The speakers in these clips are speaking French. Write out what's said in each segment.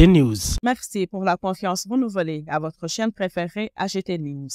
News Merci pour la confiance renouvelée à votre chaîne préférée AGT News.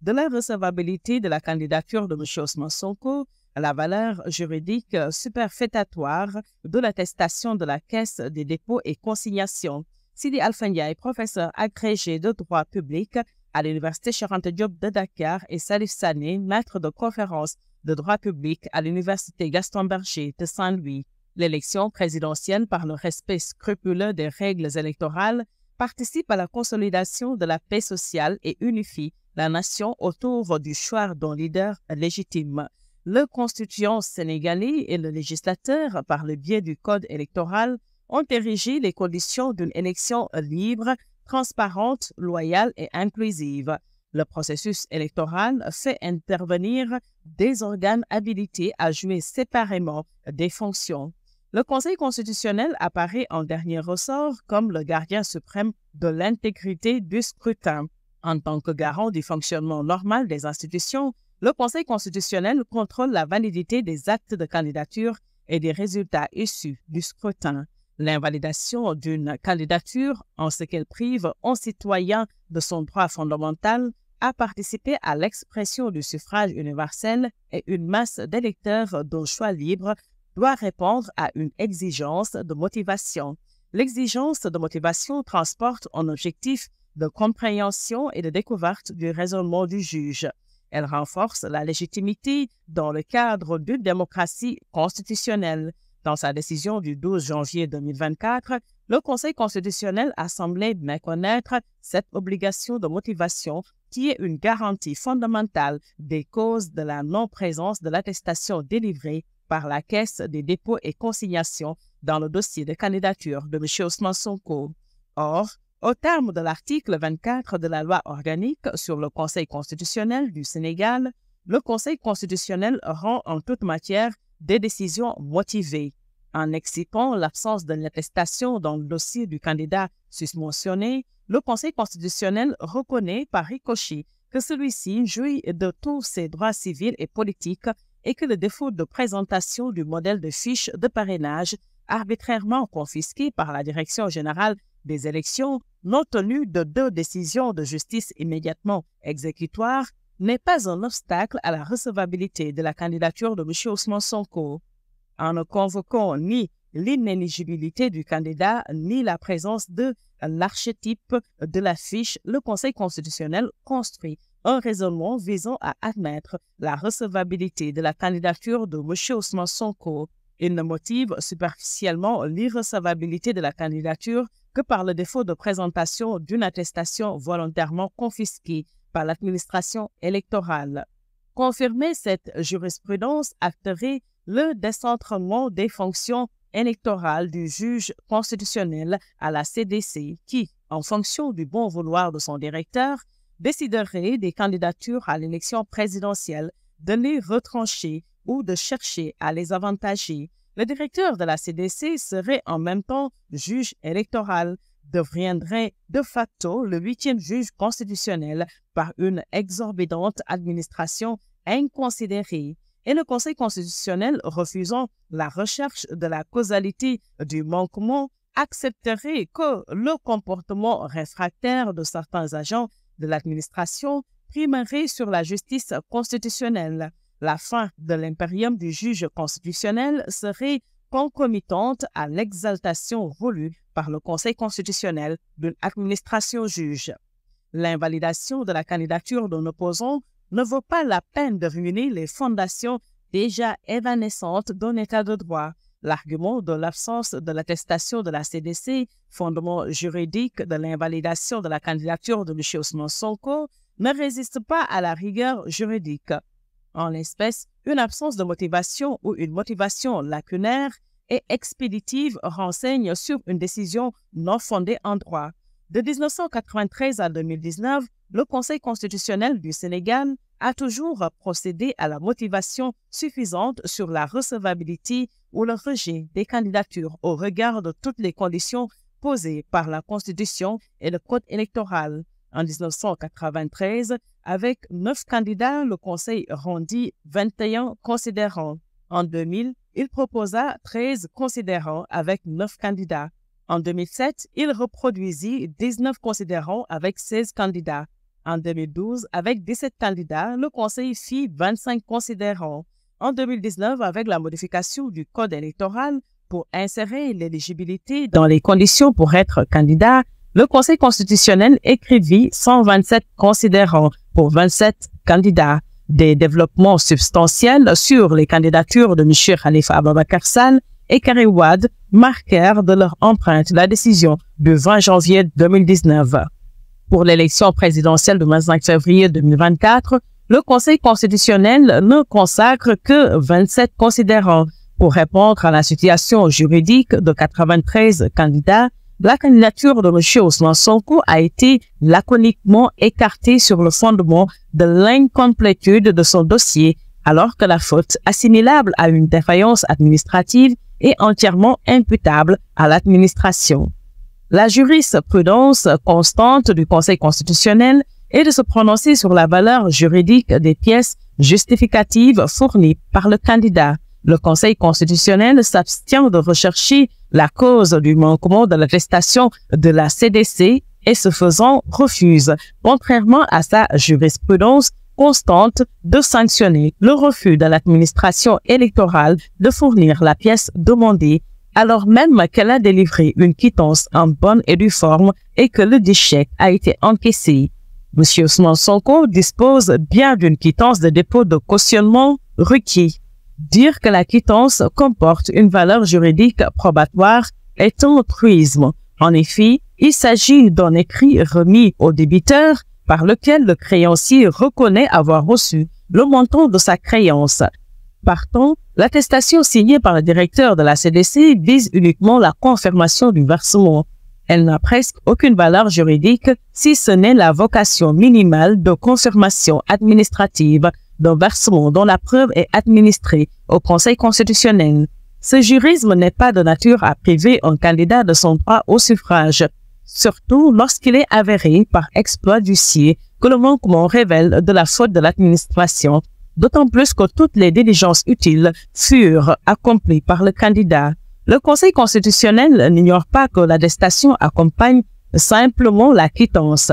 De la recevabilité de la candidature de M. Ousmane Sonko la valeur juridique superfétatoire de l'attestation de la Caisse des dépôts et consignations. Sidi Alfania est professeur agrégé de droit public à l'Université Charente Diop de Dakar et Salif Sané, maître de conférences de droit public à l'Université Gaston Berger de Saint-Louis, l'élection présidentielle par le respect scrupuleux des règles électorales participe à la consolidation de la paix sociale et unifie la nation autour du choix d'un leader légitime. Le constituant sénégalais et le législateur, par le biais du Code électoral, ont érigé les conditions d'une élection libre, transparente, loyale et inclusive. Le processus électoral fait intervenir des organes habilités à jouer séparément des fonctions. Le Conseil constitutionnel apparaît en dernier ressort comme le gardien suprême de l'intégrité du scrutin. En tant que garant du fonctionnement normal des institutions, le Conseil constitutionnel contrôle la validité des actes de candidature et des résultats issus du scrutin. L'invalidation d'une candidature en ce qu'elle prive un citoyen de son droit fondamental à participer à l'expression du suffrage universel et une masse d'électeurs dont choix libre doit répondre à une exigence de motivation. L'exigence de motivation transporte un objectif de compréhension et de découverte du raisonnement du juge. Elle renforce la légitimité dans le cadre d'une démocratie constitutionnelle. Dans sa décision du 12 janvier 2024, le Conseil constitutionnel a semblé méconnaître cette obligation de motivation qui est une garantie fondamentale des causes de la non-présence de l'attestation délivrée par la Caisse des dépôts et consignations dans le dossier de candidature de M. Ousmane Sonko. Or, au terme de l'article 24 de la loi organique sur le Conseil constitutionnel du Sénégal, le Conseil constitutionnel rend en toute matière des décisions motivées en excitant l'absence de l'attestation dans le dossier du candidat susmentionné, le Conseil constitutionnel reconnaît par ricochet que celui-ci jouit de tous ses droits civils et politiques et que le défaut de présentation du modèle de fiche de parrainage arbitrairement confisqué par la Direction générale des élections, non tenu de deux décisions de justice immédiatement exécutoires, n'est pas un obstacle à la recevabilité de la candidature de M. Ousmane Sonko en ne convoquant ni l'inéligibilité du candidat ni la présence de l'archétype de l'affiche le Conseil constitutionnel construit un raisonnement visant à admettre la recevabilité de la candidature de M. Ousmane Sonko. Il ne motive superficiellement l'irrecevabilité de la candidature que par le défaut de présentation d'une attestation volontairement confisquée par l'administration électorale. Confirmer cette jurisprudence acterait le décentrement des fonctions électorales du juge constitutionnel à la CDC qui, en fonction du bon vouloir de son directeur, déciderait des candidatures à l'élection présidentielle, de les retrancher ou de chercher à les avantager. Le directeur de la CDC serait en même temps juge électoral, deviendrait de facto le huitième juge constitutionnel par une exorbitante administration inconsidérée. Et le Conseil constitutionnel, refusant la recherche de la causalité du manquement, accepterait que le comportement réfractaire de certains agents de l'administration primerait sur la justice constitutionnelle. La fin de l'impérium du juge constitutionnel serait concomitante à l'exaltation voulue par le Conseil constitutionnel d'une administration juge. L'invalidation de la candidature d'un opposant ne vaut pas la peine de ruiner les fondations déjà évanescentes d'un État de droit. L'argument de l'absence de l'attestation de la CDC, fondement juridique de l'invalidation de la candidature de M. Ousmane ne résiste pas à la rigueur juridique. En l'espèce, une absence de motivation ou une motivation lacunaire et expéditive renseigne sur une décision non fondée en droit. De 1993 à 2019, le Conseil constitutionnel du Sénégal a toujours procédé à la motivation suffisante sur la recevabilité ou le rejet des candidatures au regard de toutes les conditions posées par la Constitution et le Code électoral. En 1993, avec neuf candidats, le Conseil rendit 21 considérants. En 2000, il proposa 13 considérants avec neuf candidats. En 2007, il reproduisit 19 considérants avec 16 candidats. En 2012, avec 17 candidats, le Conseil fit 25 considérants. En 2019, avec la modification du Code électoral pour insérer l'éligibilité dans les conditions pour être candidat, le Conseil constitutionnel écrivit 127 considérants pour 27 candidats. Des développements substantiels sur les candidatures de M. Khalifa Ababakar et Kari Wad marquèrent de leur empreinte la décision du 20 janvier 2019. Pour l'élection présidentielle du 25 février 2024, le Conseil constitutionnel ne consacre que 27 considérants. Pour répondre à la situation juridique de 93 candidats, la candidature de M. Ousmane a été laconiquement écartée sur le fondement de l'incomplétude de son dossier, alors que la faute assimilable à une défaillance administrative est entièrement imputable à l'administration. La jurisprudence constante du Conseil constitutionnel est de se prononcer sur la valeur juridique des pièces justificatives fournies par le candidat. Le Conseil constitutionnel s'abstient de rechercher la cause du manquement de l'attestation de la CDC et se faisant refuse, contrairement à sa jurisprudence, constante de sanctionner le refus de l'administration électorale de fournir la pièce demandée alors même qu'elle a délivré une quittance en bonne et due forme et que le déchet a été encaissé. M. Ousmane dispose bien d'une quittance de dépôt de cautionnement requis. Dire que la quittance comporte une valeur juridique probatoire est un truisme. En effet, il s'agit d'un écrit remis au débiteur par lequel le créancier reconnaît avoir reçu le montant de sa créance. Partant, l'attestation signée par le directeur de la CDC vise uniquement la confirmation du versement. Elle n'a presque aucune valeur juridique si ce n'est la vocation minimale de confirmation administrative d'un versement dont la preuve est administrée au Conseil constitutionnel. Ce jurisme n'est pas de nature à priver un candidat de son droit au suffrage, surtout lorsqu'il est avéré par exploit du d'huissier que le manquement révèle de la faute de l'administration, d'autant plus que toutes les diligences utiles furent accomplies par le candidat. Le Conseil constitutionnel n'ignore pas que l'attestation accompagne simplement la quittance.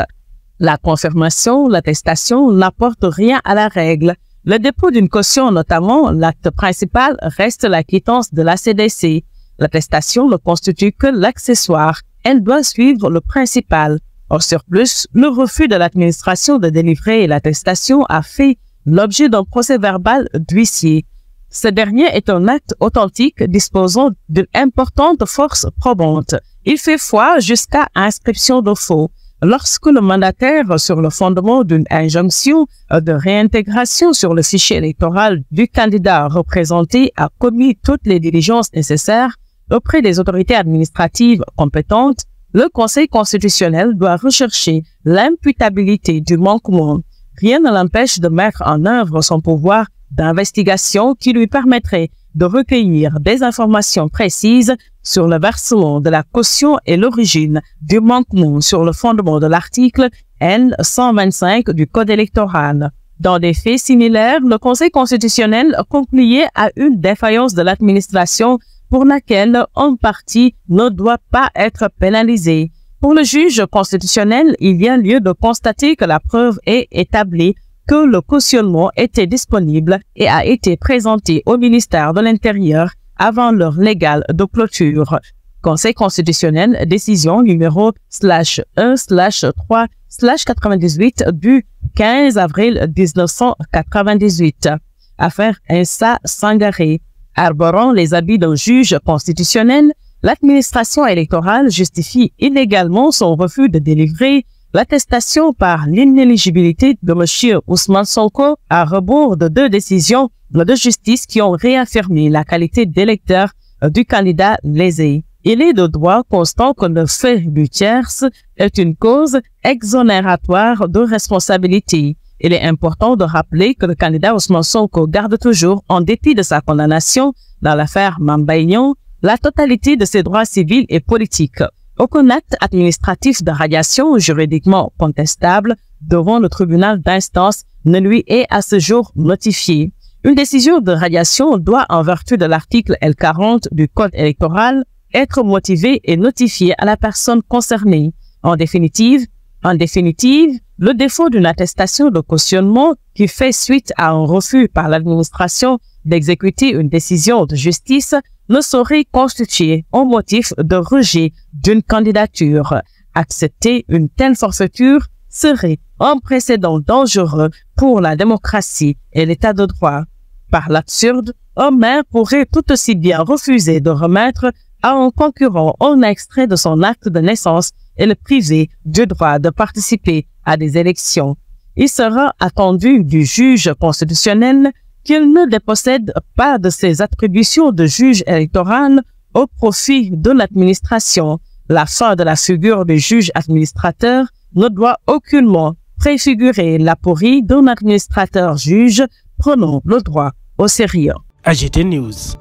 La confirmation, l'attestation n'apporte rien à la règle. Le dépôt d'une caution, notamment l'acte principal, reste la quittance de la CDC. L'attestation ne constitue que l'accessoire elle doit suivre le principal. En surplus, le refus de l'administration de délivrer l'attestation a fait l'objet d'un procès verbal d'huissier. Ce dernier est un acte authentique disposant d'une importante force probante. Il fait foi jusqu'à inscription de faux. Lorsque le mandataire, sur le fondement d'une injonction de réintégration sur le fichier électoral du candidat représenté, a commis toutes les diligences nécessaires, auprès des autorités administratives compétentes, le Conseil constitutionnel doit rechercher l'imputabilité du manquement. Rien ne l'empêche de mettre en œuvre son pouvoir d'investigation qui lui permettrait de recueillir des informations précises sur le versement de la caution et l'origine du manquement sur le fondement de l'article n 125 du Code électoral. Dans des faits similaires, le Conseil constitutionnel concluait à une défaillance de l'administration pour laquelle un parti ne doit pas être pénalisé. Pour le juge constitutionnel, il y a lieu de constater que la preuve est établie, que le cautionnement était disponible et a été présenté au ministère de l'Intérieur avant l'heure légale de clôture. Conseil constitutionnel, décision numéro slash 1 slash 3 slash 98 du 15 avril 1998. Affaire Insa Sangaré. Arborant les habits d'un juge constitutionnel, l'administration électorale justifie illégalement son refus de délivrer l'attestation par l'inéligibilité de M. Ousmane Sonko à rebours de deux décisions de justice qui ont réaffirmé la qualité d'électeur du candidat lésé. Il est de droit constant que le fait du tiers est une cause exonératoire de responsabilité. Il est important de rappeler que le candidat Ousmane Sonko garde toujours, en dépit de sa condamnation dans l'affaire Mambayon, la totalité de ses droits civils et politiques. Aucun acte administratif de radiation juridiquement contestable devant le tribunal d'instance ne lui est à ce jour notifié. Une décision de radiation doit, en vertu de l'article L40 du Code électoral, être motivée et notifiée à la personne concernée. En définitive, en définitive, le défaut d'une attestation de cautionnement qui fait suite à un refus par l'administration d'exécuter une décision de justice ne saurait constituer un motif de rejet d'une candidature. Accepter une telle forfaiture serait un précédent dangereux pour la démocratie et l'état de droit. Par l'absurde, un maire pourrait tout aussi bien refuser de remettre à un concurrent on extrait de son acte de naissance et le privé du droit de participer à des élections. Il sera attendu du juge constitutionnel qu'il ne dépossède pas de ses attributions de juge électoral au profit de l'administration. La fin de la figure du juge administrateur ne doit aucunement préfigurer la pourrie d'un administrateur juge prenant le droit au sérieux. News.